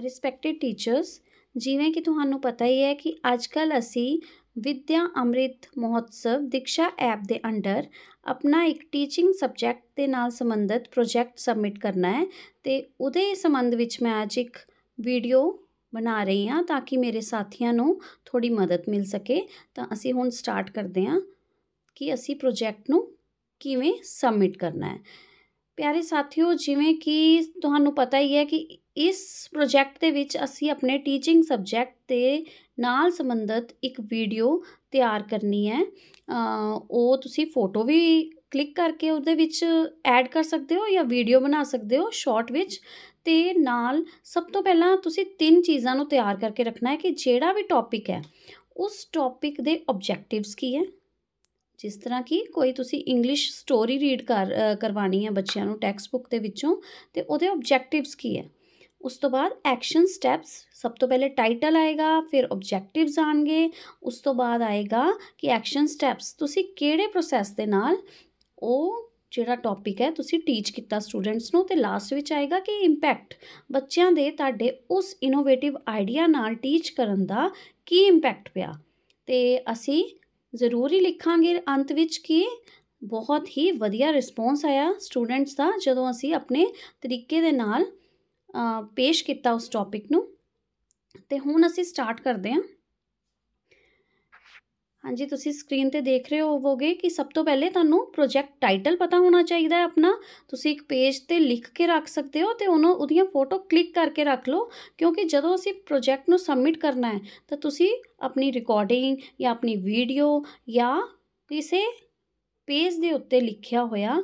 respected teachers ਜਿਵੇਂ ਕਿ ਤੁਹਾਨੂੰ ਪਤਾ ਹੀ ਹੈ ਕਿ ਅੱਜ ਕੱਲ ਅਸੀਂ ਵਿਦਿਆ ਅੰਮ੍ਰਿਤ ਮਹੋਤਸਵ ਦੀਕਸ਼ਾ ਐਪ ਦੇ ਅੰਡਰ ਆਪਣਾ ਇੱਕ ਟੀਚਿੰਗ ਸਬਜੈਕਟ ਦੇ ਨਾਲ ਸੰਬੰਧਿਤ ਪ੍ਰੋਜੈਕਟ ਸਬਮਿਟ ਕਰਨਾ ਹੈ ਤੇ ਉਹਦੇ ਸੰਬੰਧ ਵਿੱਚ ਮੈਂ ਅੱਜ ਇੱਕ ਵੀਡੀਓ ਬਣਾ ਰਹੀ ਹਾਂ ਤਾਂ ਕਿ ਮੇਰੇ ਸਾਥੀਆਂ ਨੂੰ ਥੋੜੀ ਮਦਦ ਮਿਲ ਸਕੇ ਤਾਂ ਅਸੀਂ ਹੁਣ ਸਟਾਰਟ ਕਰਦੇ ਹਾਂ ਕਿ ਅਸੀਂ ਪ੍ਰੋਜੈਕਟ ਨੂੰ ਕਿਵੇਂ ਸਬਮਿਟ ਕਰਨਾ ਹੈ ਪਿਆਰੇ ਸਾਥੀਓ ਜਿਵੇਂ ਕਿ ਤੁਹਾਨੂੰ ਪਤਾ ਹੀ ਹੈ ਕਿ ਇਸ ਪ੍ਰੋਜੈਕਟ ਦੇ ਵਿੱਚ ਅਸੀਂ ਆਪਣੇ ਟੀਚਿੰਗ ਸਬਜੈਕਟ ਦੇ ਨਾਲ ਸੰਬੰਧਿਤ ਇੱਕ ਵੀਡੀਓ ਤਿਆਰ ਕਰਨੀ ਹੈ ਉਹ ਤੁਸੀਂ ਫੋਟੋ ਵੀ ਕਲਿੱਕ ਕਰਕੇ ਉਹਦੇ ਵਿੱਚ ਐਡ ਕਰ ਸਕਦੇ ਹੋ ਜਾਂ ਵੀਡੀਓ ਬਣਾ ਸਕਦੇ ਹੋ ਸ਼ਾਰਟ ਵਿੱਚ ਤੇ ਨਾਲ ਸਭ ਤੋਂ ਪਹਿਲਾਂ ਤੁਸੀਂ ਤਿੰਨ ਚੀਜ਼ਾਂ ਨੂੰ ਤਿਆਰ ਕਰਕੇ ਰੱਖਣਾ ਹੈ ਕਿ ਜਿਹੜਾ ਵੀ ਟੌਪਿਕ ਹੈ ਉਸ ਟੌਪਿਕ ਦੇ ਆਬਜੈਕਟਿਵਸ ਕੀ ਹੈ ਜਿਸ ਤਰ੍ਹਾਂ ਕਿ ਕੋਈ ਤੁਸੀਂ ਇੰਗਲਿਸ਼ ਸਟੋਰੀ ਰੀਡ ਕਰ ਕਰਵਾਣੀ ਹੈ ਬੱਚਿਆਂ ਨੂੰ ਟੈਕਸਟ ਬੁੱਕ ਦੇ ਵਿੱਚੋਂ ਤੇ ਉਹਦੇ ਆਬਜੈਕਟਿਵਸ ਕੀ ਹੈ ਉਸ ਤੋਂ ਬਾਅਦ ਐਕਸ਼ਨ ਸਟੈਪਸ ਸਭ ਤੋਂ ਪਹਿਲੇ ਟਾਈਟਲ ਆਏਗਾ ਫਿਰ ਆਬਜੈਕਟਿਵਸ ਆਣਗੇ ਉਸ ਤੋਂ ਬਾਅਦ ਆਏਗਾ ਕਿ ਐਕਸ਼ਨ ਸਟੈਪਸ ਤੁਸੀਂ ਕਿਹੜੇ ਪ੍ਰੋਸੈਸ ਦੇ ਨਾਲ ਉਹ ਜਿਹੜਾ ਟੌਪਿਕ ਹੈ ਤੁਸੀਂ ਟੀਚ ਕੀਤਾ ਸਟੂਡੈਂਟਸ ਨੂੰ ਤੇ ਲਾਸਟ ਵਿੱਚ ਆਏਗਾ ਕਿ ਇੰਪੈਕਟ ਬੱਚਿਆਂ ਦੇ ਤੁਹਾਡੇ ਉਸ ਇਨੋਵੇਟਿਵ ਆਈਡੀਆ ਨਾਲ ਟੀਚ ਕਰਨ ਦਾ ਕੀ ਇੰਪੈਕਟ ਪਿਆ ਤੇ ਅਸੀਂ ਜ਼ਰੂਰ ਹੀ ਲਿਖਾਂਗੇ ਅੰਤ ਵਿੱਚ ਕਿ ਬਹੁਤ ਹੀ ਵਧੀਆ ਰਿਸਪੌਂਸ ਆਇਆ ਸਟੂਡੈਂਟਸ ਦਾ ਜਦੋਂ ਅਸੀਂ ਆਪਣੇ ਤਰੀਕੇ ਦੇ ਨਾਲ ਪੇਸ਼ ਕੀਤਾ ਉਸ ਟੌਪਿਕ ਨੂੰ ਤੇ ਹੁਣ ਅਸੀਂ ਸਟਾਰਟ ਕਰਦੇ ਹਾਂ ਹਾਂਜੀ ਤੁਸੀਂ ਸਕਰੀਨ ਤੇ ਦੇਖ ਰਹੇ ਹੋਵੋਗੇ ਕਿ ਸਭ ਤੋਂ ਪਹਿਲੇ ਤੁਹਾਨੂੰ ਪ੍ਰੋਜੈਕਟ ਟਾਈਟਲ ਪਤਾ ਹੋਣਾ ਚਾਹੀਦਾ ਹੈ ਆਪਣਾ ਤੁਸੀਂ ਇੱਕ ਪੇਜ ਤੇ ਲਿਖ ਕੇ ਰੱਖ ਸਕਦੇ ਹੋ ਤੇ ਉਹਨੂੰ ਉਹਦੀਆਂ ਫੋਟੋ ਕਲਿੱਕ ਕਰਕੇ ਰੱਖ ਲਓ ਕਿਉਂਕਿ ਜਦੋਂ ਅਸੀਂ ਪ੍ਰੋਜੈਕਟ ਨੂੰ ਸਬਮਿਟ ਕਰਨਾ ਹੈ ਤਾਂ ਤੁਸੀਂ ਆਪਣੀ ਰਿਕਾਰਡਿੰਗ ਜਾਂ ਆਪਣੀ ਵੀਡੀਓ ਜਾਂ ਕਿਸੇ ਪੇਜ ਦੇ ਉੱਤੇ ਲਿਖਿਆ ਹੋਇਆ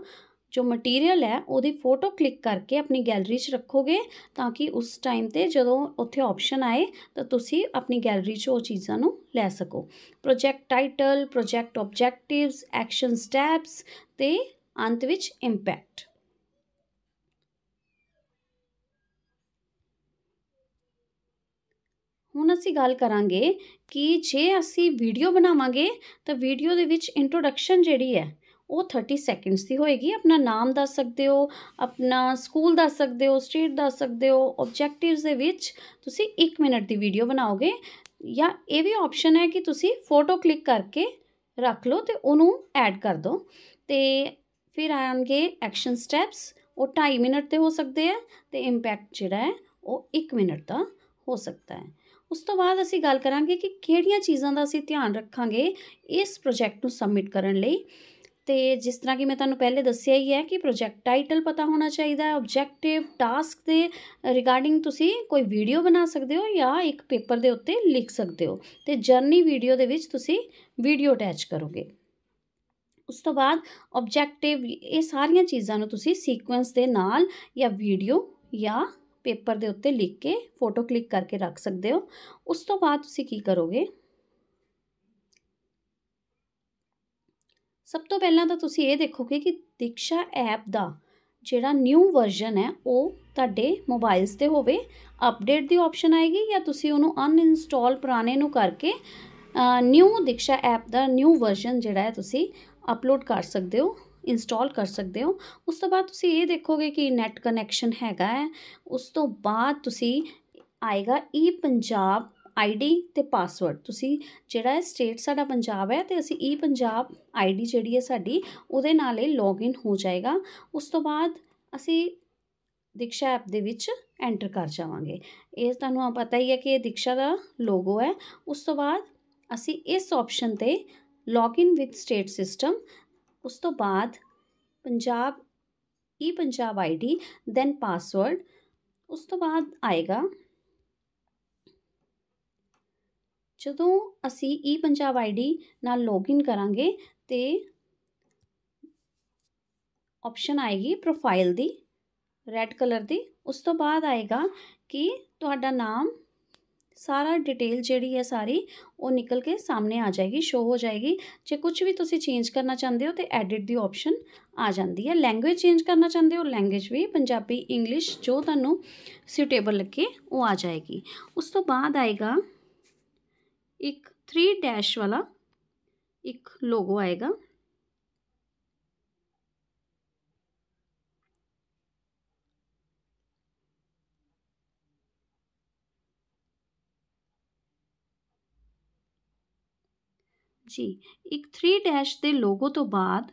ਜੋ ਮਟੀਰੀਅਲ ਹੈ ਉਹਦੀ ਫੋਟੋ ਕਲਿੱਕ ਕਰਕੇ ਆਪਣੀ ਗੈਲਰੀ 'ਚ ਰੱਖੋਗੇ ਤਾਂ ਕਿ ਉਸ ਟਾਈਮ ਤੇ ਜਦੋਂ ਉੱਥੇ ਆਪਸ਼ਨ ਆਏ ਤਾਂ ਤੁਸੀਂ ਆਪਣੀ ਗੈਲਰੀ 'ਚ ਉਹ ਚੀਜ਼ਾਂ ਨੂੰ ਲੈ ਸਕੋ project title project objectives action steps ਤੇ ਅੰਤ ਵਿੱਚ ਇੰਪੈਕਟ ਹੁਣ ਅਸੀਂ ਗੱਲ ਕਰਾਂਗੇ ਕਿ ਜੇ ਅਸੀਂ ਵੀਡੀਓ ਬਣਾਵਾਂਗੇ ਤਾਂ ਵੀਡੀਓ ਦੇ ਵਿੱਚ ਇੰਟਰੋਡਕਸ਼ਨ ਜਿਹੜੀ ਹੈ ਉਹ 30 ਸੈਕਿੰਡਸ ਦੀ ਹੋਏਗੀ ਆਪਣਾ ਨਾਮ ਦੱਸ ਸਕਦੇ ਹੋ ਆਪਣਾ ਸਕੂਲ ਦੱਸ ਸਕਦੇ ਹੋ ਸਟੇਟ ਦੱਸ ਸਕਦੇ ਹੋ ਆਬਜੈਕਟਿਵਸ ਦੇ ਵਿੱਚ ਤੁਸੀਂ 1 ਮਿੰਟ ਦੀ ਵੀਡੀਓ ਬਣਾਓਗੇ ਜਾਂ ਇਹ ਵੀ ਆਪਸ਼ਨ ਹੈ ਕਿ ਤੁਸੀਂ ਫੋਟੋ ਕਲਿੱਕ ਕਰਕੇ ਰੱਖ ਲਓ ਤੇ ਉਹਨੂੰ ਐਡ ਕਰ ਦਿਓ ਤੇ ਫਿਰ ਆਣਗੇ ਐਕਸ਼ਨ ਸਟੈਪਸ ਉਹ 2.5 ਮਿੰਟ ਤੇ ਹੋ ਸਕਦੇ ਆ ਤੇ ਇੰਪੈਕਟ ਜਿਹੜਾ ਹੈ ਉਹ 1 ਮਿੰਟ ਦਾ ਹੋ ਸਕਦਾ ਹੈ ਉਸ ਤੋਂ ਬਾਅਦ ਅਸੀਂ ਗੱਲ ਕਰਾਂਗੇ ਕਿ ਕਿਹੜੀਆਂ ਚੀਜ਼ਾਂ ਦਾ ਅਸੀਂ ਧਿਆਨ ਰੱਖਾਂਗੇ ਇਸ ਪ੍ਰੋਜੈਕਟ ਨੂੰ ਸਬਮਿਟ ਕਰਨ ਲਈ ਤੇ ਜਿਸ ਤਰ੍ਹਾਂ ਕਿ ਮੈਂ ਤੁਹਾਨੂੰ ਪਹਿਲੇ ਦੱਸਿਆ ਹੀ ਹੈ ਕਿ ਪ੍ਰੋਜੈਕਟ ਟਾਈਟਲ ਪਤਾ ਹੋਣਾ ਚਾਹੀਦਾ ਹੈ ਆਬਜੈਕਟਿਵ ਟਾਸਕ ਦੇ ਰਿਗਾਰਡਿੰਗ ਤੁਸੀਂ ਕੋਈ ਵੀਡੀਓ ਬਣਾ ਸਕਦੇ ਹੋ ਜਾਂ ਇੱਕ ਪੇਪਰ ਦੇ ਉੱਤੇ ਲਿਖ ਸਕਦੇ ਹੋ ਤੇ ਜਰਨੀ ਵੀਡੀਓ ਦੇ ਵਿੱਚ ਤੁਸੀਂ ਵੀਡੀਓ ਅਟੈਚ ਕਰੋਗੇ ਉਸ ਤੋਂ ਬਾਅਦ ਆਬਜੈਕਟਿਵ ਇਹ ਸਾਰੀਆਂ ਚੀਜ਼ਾਂ ਨੂੰ ਤੁਸੀਂ ਸੀਕੁਐਂਸ ਦੇ ਨਾਲ ਜਾਂ ਵੀਡੀਓ ਜਾਂ ਪੇਪਰ ਦੇ ਉੱਤੇ ਲਿਖ ਕੇ ਫੋਟੋ ਕਲਿੱਕ ਕਰਕੇ ਰੱਖ ਸਕਦੇ ਹੋ ਉਸ ਤੋਂ ਬਾਅਦ ਤੁਸੀਂ ਕੀ ਕਰੋਗੇ ਸਭ ਤੋਂ ਪਹਿਲਾਂ ਤਾਂ ਤੁਸੀਂ ਇਹ ਦੇਖੋਗੇ ਕਿ ਦੀਕਸ਼ਾ ਐਪ ਦਾ ਜਿਹੜਾ ਨਿਊ ਵਰਜ਼ਨ ਹੈ ਉਹ ਤੁਹਾਡੇ ਮੋਬਾਈਲਸ ਤੇ ਹੋਵੇ ਅਪਡੇਟ ਦੀ ਆਪਸ਼ਨ ਆਏਗੀ ਜਾਂ ਤੁਸੀਂ ਉਹਨੂੰ ਅਨਇਨਸਟਾਲ ਪੁਰਾਣੇ ਨੂੰ ਕਰਕੇ ਨਿਊ ਦੀਕਸ਼ਾ ਐਪ ਦਾ ਨਿਊ ਵਰਜ਼ਨ ਜਿਹੜਾ ਹੈ ਤੁਸੀਂ ਅਪਲੋਡ ਕਰ ਸਕਦੇ ਹੋ ਇੰਸਟਾਲ ਕਰ ਸਕਦੇ ਹੋ ਉਸ ਤੋਂ ਬਾਅਦ ਤੁਸੀਂ ਇਹ ਦੇਖੋਗੇ ਕਿ ਨੈਟ ਕਨੈਕਸ਼ਨ ਹੈਗਾ ਹੈ ਉਸ ਤੋਂ ਬਾਅਦ ਤੁਸੀਂ ਆਏਗਾ ਈ ਪੰਜਾਬ ਆਈਡੀ ਤੇ ਪਾਸਵਰਡ ਤੁਸੀਂ ਜਿਹੜਾ ਹੈ ਸਟੇਟ ਸਾਡਾ ਪੰਜਾਬ ਹੈ ਤੇ ਅਸੀਂ ਈ ਪੰਜਾਬ ਆਈਡੀ ਜਿਹੜੀ ਹੈ ਸਾਡੀ ਉਹਦੇ ਨਾਲ ਹੀ ਲੌਗਇਨ ਹੋ ਜਾਏਗਾ ਉਸ ਤੋਂ ਬਾਅਦ ਅਸੀਂ ਦਿਕਸ਼ਾ ਐਪ ਦੇ ਵਿੱਚ ਐਂਟਰ ਕਰ ਜਾਵਾਂਗੇ ਇਹ ਤੁਹਾਨੂੰ ਆ ਪਤਾ ਹੀ ਹੈ ਕਿ ਇਹ ਦਿਕਸ਼ਾ ਦਾ ਲੋਗੋ ਹੈ ਉਸ ਤੋਂ ਬਾਅਦ ਅਸੀਂ ਇਸ ਆਪਸ਼ਨ ਤੇ ਲੌਗਇਨ ਵਿਦ ਸਟੇਟ ਸਿਸਟਮ ਉਸ ਤੋਂ ਬਾਅਦ Punjab E Punjab ID then password ਉਸ ਤੋਂ ਬਾਅਦ ਆਏਗਾ ਜਦੋਂ ਅਸੀਂ ਈ ਪੰਜਾਬ ਆਈਡੀ ਨਾਲ ਲੌਗਇਨ ਕਰਾਂਗੇ ਤੇ ਆਪਸ਼ਨ ਆਏਗੀ ਪ੍ਰੋਫਾਈਲ ਦੀ ਰੈੱਡ ਕਲਰ ਦੀ ਉਸ ਤੋਂ ਬਾਅਦ ਆਏਗਾ ਕਿ ਤੁਹਾਡਾ ਨਾਮ ਸਾਰਾ ਡਿਟੇਲ ਜਿਹੜੀ ਹੈ ਸਾਰੀ ਉਹ ਨਿਕਲ ਕੇ ਸਾਹਮਣੇ ਆ ਜਾਏਗੀ ਸ਼ੋ ਹੋ ਜਾਏਗੀ ਜੇ ਕੁਝ ਵੀ ਤੁਸੀਂ ਚੇਂਜ ਕਰਨਾ ਚਾਹੁੰਦੇ ਹੋ ਤੇ ਐਡਿਟ ਦੀ ਆਪਸ਼ਨ ਆ ਜਾਂਦੀ ਹੈ ਲੈਂਗੁਏਜ ਚੇਂਜ ਕਰਨਾ ਚਾਹੁੰਦੇ ਹੋ ਲੈਂਗੁਏਜ ਵੀ ਪੰਜਾਬੀ ਇੰਗਲਿਸ਼ ਜੋ ਤੁਹਾਨੂੰ ਸੂਟੇਬਲ ਲੱਗੇ ਉਹ ਆ ਜਾਏਗੀ ਉਸ ਤੋਂ ਬਾਅਦ ਆਏਗਾ ਇੱਕ 3 ਡੈਸ਼ ਵਾਲਾ ਇੱਕ ਲੋਗੋ ਆਏਗਾ ਜੀ ਇੱਕ 3 ਡੈਸ਼ ਦੇ ਲੋਗੋ ਤੋਂ ਬਾਅਦ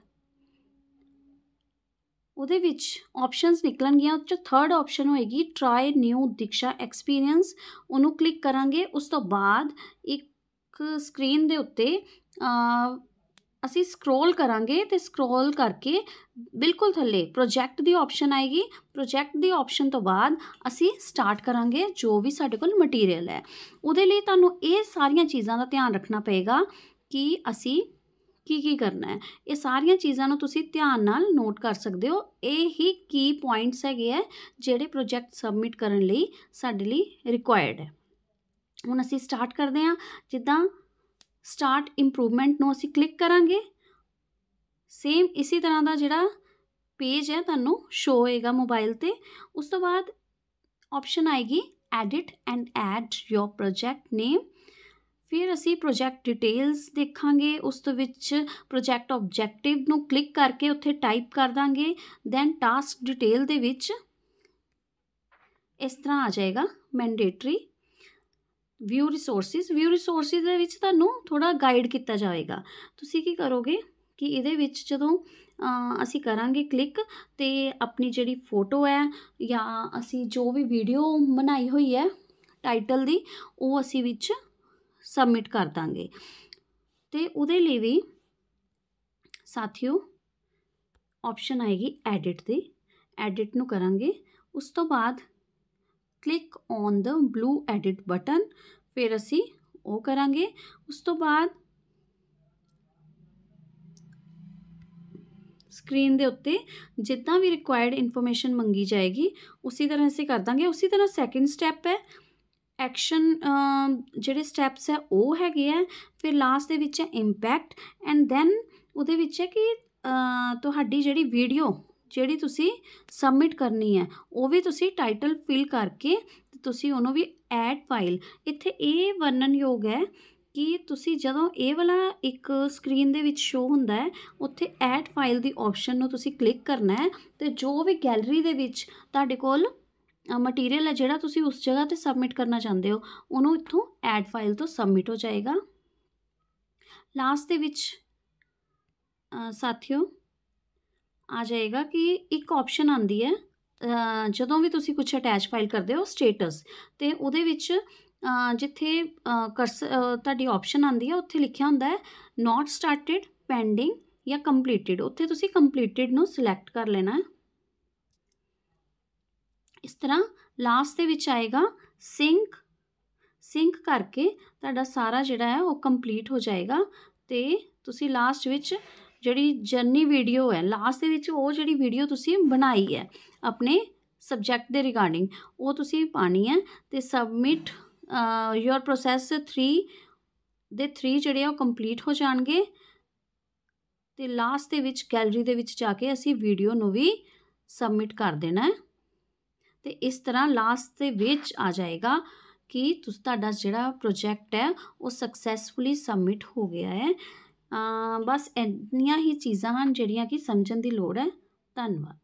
ਉਹਦੇ ਵਿੱਚ ਆਪਸ਼ਨਸ ਨਿਕਲਣਗੀਆਂ ਉਹ ਚ ਥਰਡ ਆਪਸ਼ਨ ਹੋਏਗੀ ਟਰਾਈ ਨਿਊ ਦੀਕਸ਼ਾ ਐਕਸਪੀਰੀਅੰਸ ਉਹਨੂੰ ਕਲਿੱਕ ਕਰਾਂਗੇ ਉਸ ਤੋਂ ਬਾਅਦ ਇੱਕ ਸਕਰੀਨ ਦੇ ਉੱਤੇ ਅਸੀਂ ਸਕਰੋਲ ਕਰਾਂਗੇ ਤੇ ਸਕਰੋਲ ਕਰਕੇ ਬਿਲਕੁਲ ਥੱਲੇ ਪ੍ਰੋਜੈਕਟ ਦੀ ਆਪਸ਼ਨ ਆਏਗੀ ਪ੍ਰੋਜੈਕਟ ਦੀ ਆਪਸ਼ਨ ਤੋਂ ਬਾਅਦ ਅਸੀਂ ਸਟਾਰਟ ਕਰਾਂਗੇ ਜੋ ਵੀ ਸਾਡੇ ਕੋਲ ਮਟੀਰੀਅਲ ਹੈ ਉਹਦੇ ਲਈ ਤੁਹਾਨੂੰ ਇਹ ਸਾਰੀਆਂ ਚੀਜ਼ਾਂ ਦਾ ਧਿਆਨ ਰੱਖਣਾ ਪਏਗਾ ਕਿ ਅਸੀਂ ਕੀ ਕੀ ਕਰਨਾ ਹੈ ਇਹ ਸਾਰੀਆਂ ਚੀਜ਼ਾਂ ਨੂੰ ਤੁਸੀਂ ਧਿਆਨ ਨਾਲ ਨੋਟ ਕਰ ਸਕਦੇ ਹੋ ਇਹ ਹੀ ਕੀ ਪੁਆਇੰਟਸ ਹੈਗੇ ਆ ਜਿਹੜੇ ਪ੍ਰੋਜੈਕਟ ਸਬਮਿਟ ਕਰਨ ਲਈ ਸਾਡੇ ਲਈ ਰਿਕੁਆਇਰਡ ਹੈ ਹੁਣ ਅਸੀਂ ਸਟਾਰਟ ਕਰਦੇ ਹਾਂ ਜਿੱਦਾਂ ਸਟਾਰਟ ਇੰਪਰੂਵਮੈਂਟ ਨੂੰ ਅਸੀਂ ਕਲਿੱਕ ਕਰਾਂਗੇ ਸੇਮ ਇਸੇ ਤਰ੍ਹਾਂ ਦਾ ਜਿਹੜਾ ਪੇਜ ਹੈ ਤੁਹਾਨੂੰ ਸ਼ੋ ਹੋਏਗਾ ਮੋਬਾਈਲ ਤੇ ਉਸ ਤੋਂ ਬਾਅਦ ਆਪਸ਼ਨ ਆਏਗੀ edit and add your project name ਫਿਰ ਅਸੀਂ ਪ੍ਰੋਜੈਕਟ ਡਿਟੇਲਸ ਦੇਖਾਂਗੇ ਉਸ ਤੋਂ ਵਿੱਚ ਪ੍ਰੋਜੈਕਟ ਆਬਜੈਕਟਿਵ ਨੂੰ ਕਲਿੱਕ ਕਰਕੇ ਉੱਥੇ ਟਾਈਪ ਕਰ ਦਾਂਗੇ ਦੈਨ ਟਾਸਕ ਡਿਟੇਲ ਦੇ ਵਿੱਚ ਇਸ ਤਰ੍ਹਾਂ ਆ ਜਾਏਗਾ mandatory view resources view resources ਦੇ ਵਿੱਚ ਤੁਹਾਨੂੰ ਥੋੜਾ ਗਾਈਡ ਕੀਤਾ ਜਾਵੇਗਾ ਤੁਸੀਂ ਕੀ ਕਰੋਗੇ ਕਿ ਇਹਦੇ ਵਿੱਚ ਜਦੋਂ ਅਸੀਂ ਕਰਾਂਗੇ ਕਲਿੱਕ ਤੇ ਆਪਣੀ ਜਿਹੜੀ ਫੋਟੋ ਹੈ ਜਾਂ ਅਸੀਂ ਜੋ ਵੀ ਵੀਡੀਓ ਬਣਾਈ ਹੋਈ ਹੈ ਟਾਈਟਲ ਦੀ ਉਹ ਅਸੀਂ ਵਿੱਚ ਸਬਮਿਟ ਕਰ ਦਾਂਗੇ ਤੇ ਉਹਦੇ ਲਈ ਵੀ ਸਾਥੀਓ ਆਪਸ਼ਨ ਆਏਗੀ ਐਡਿਟ ਦੀ ਐਡਿਟ ਨੂੰ ਕਰਾਂਗੇ ਉਸ ਤੋਂ ਬਾਅਦ click on the blue edit button ਫਿਰ ਅਸੀਂ ਉਹ ਕਰਾਂਗੇ ਉਸ ਤੋਂ ਬਾਅਦ ਸਕਰੀਨ ਦੇ ਉੱਤੇ ਜਿੱਦਾਂ ਵੀ ਰਿਕੁਆਇਰਡ ਇਨਫੋਰਮੇਸ਼ਨ ਮੰਗੀ ਜਾਏਗੀ ਉਸੇ ਤਰ੍ਹਾਂ ਅਸੀਂ ਕਰ ਦਾਂਗੇ ਉਸੇ ਤਰ੍ਹਾਂ ਸੈਕਿੰਡ ਸਟੈਪ ਹੈ ਐਕਸ਼ਨ ਜਿਹੜੇ ਸਟੈਪਸ ਹੈ ਉਹ ਹੈਗੇ ਆ ਫਿਰ ਲਾਸਟ ਦੇ ਵਿੱਚ ਹੈ ਇੰਪੈਕਟ ਐਂਡ ਦੈਨ ਉਹਦੇ ਵਿੱਚ ਹੈ ਕਿ ਤੁਹਾਡੀ ਜਿਹੜੀ ਵੀਡੀਓ ਜਿਹੜੀ ਤੁਸੀਂ ਸਬਮਿਟ ਕਰਨੀ ਹੈ ਉਹ ਵੀ ਤੁਸੀਂ ਟਾਈਟਲ ਫਿਲ ਕਰਕੇ ਤੁਸੀਂ ਉਹਨੂੰ ਵੀ ਐਡ ਫਾਈਲ ਇੱਥੇ ਇਹ ਵਰਣਨਯੋਗ ਹੈ ਕਿ ਤੁਸੀਂ ਜਦੋਂ ਇਹ ਵਾਲਾ ਇੱਕ ਸਕਰੀਨ ਦੇ ਵਿੱਚ ਸ਼ੋ ਹੁੰਦਾ ਹੈ ਉੱਥੇ ਐਡ ਫਾਈਲ ਦੀ ਆਪਸ਼ਨ ਨੂੰ ਤੁਸੀਂ ਕਲਿੱਕ ਕਰਨਾ ਹੈ ਤੇ ਜੋ ਵੀ ਗੈਲਰੀ ਦੇ ਵਿੱਚ ਤੁਹਾਡੇ ਕੋਲ ਮਟੀਰੀਅਲ ਹੈ ਜਿਹੜਾ ਤੁਸੀਂ ਉਸ ਜਗ੍ਹਾ ਤੇ ਸਬਮਿਟ ਕਰਨਾ ਚਾਹੁੰਦੇ ਹੋ ਉਹਨੂੰ ਇੱਥੋਂ ਐਡ ਫਾਈਲ ਤੋਂ ਸਬਮਿਟ ਹੋ ਜਾਏਗਾ ਲਾਸਟ ਦੇ ਵਿੱਚ ਸਾਥੀਓ ਆ ਜਾਏਗਾ ਕਿ ਇੱਕ ਆਪਸ਼ਨ ਆਂਦੀ ਹੈ ਜਦੋਂ ਵੀ ਤੁਸੀਂ ਕੁਝ ਅਟੈਚ ਫਾਈਲ ਕਰਦੇ ਹੋ ਸਟੇਟਸ ਤੇ ਉਹਦੇ ਵਿੱਚ ਜਿੱਥੇ ਤੁਹਾਡੀ ਆਪਸ਼ਨ ਆਂਦੀ ਹੈ ਉੱਥੇ ਲਿਖਿਆ ਹੁੰਦਾ ਹੈ ਨਾਟ ਸਟਾਰਟਡ ਪੈਂਡਿੰਗ ਜਾਂ ਕੰਪਲੀਟਿਡ ਉੱਥੇ ਤੁਸੀਂ ਕੰਪਲੀਟਿਡ ਨੂੰ ਸਿਲੈਕਟ ਕਰ ਲੈਣਾ ਇਸ ਤਰ੍ਹਾਂ ਲਾਸਟ ਦੇ ਵਿੱਚ ਆਏਗਾ ਸਿੰਕ ਸਿੰਕ ਕਰਕੇ ਤੁਹਾਡਾ ਸਾਰਾ ਜਿਹੜਾ ਹੈ ਉਹ ਕੰਪਲੀਟ ਹੋ ਜਾਏਗਾ ਤੇ ਤੁਸੀਂ ਲਾਸਟ ਵਿੱਚ ਜਿਹੜੀ ਜਰਨੀ ਵੀਡੀਓ ਹੈ ਲਾਸਟ ਦੇ ਵਿੱਚ ਉਹ ਜਿਹੜੀ ਵੀਡੀਓ ਤੁਸੀਂ ਬਣਾਈ ਹੈ ਆਪਣੇ ਸਬਜੈਕਟ ਦੇ ਰਿਗਾਰਡਿੰਗ ਉਹ ਤੁਸੀਂ ਪਾਣੀ ਹੈ ਤੇ ਸਬਮਿਟ ਯੋਰ ਪ੍ਰੋਸੈਸ 3 ਦੇ 3 ਜਿਹੜੇ ਆ ਉਹ ਕੰਪਲੀਟ ਹੋ ਜਾਣਗੇ ਤੇ ਲਾਸਟ ਦੇ ਵਿੱਚ ਗੈਲਰੀ ਦੇ ਵਿੱਚ ਜਾ ਕੇ ਅਸੀਂ ਵੀਡੀਓ ਨੂੰ ਵੀ ਸਬਮਿਟ ਕਰ ਦੇਣਾ ਤੇ ਇਸ ਤਰ੍ਹਾਂ ਲਾਸਟ ਦੇ ਵਿੱਚ ਆ ਜਾਏਗਾ ਕਿ ਤੁਹਾਡਾ ਜਿਹੜਾ ਪ੍ਰੋਜੈਕਟ ਹੈ ਉਹ ਸਕਸੈਸਫੁਲੀ ਸਬਮਿਟ ਹੋ ਗਿਆ ਹੈ ਬਸ ਇੰਨੀਆਂ ਹੀ ਚੀਜ਼ਾਂ ਹਨ ਜਿਹੜੀਆਂ ਕਿ ਸਮਝਣ ਦੀ ਲੋੜ ਹੈ ਧੰਨਵਾਦ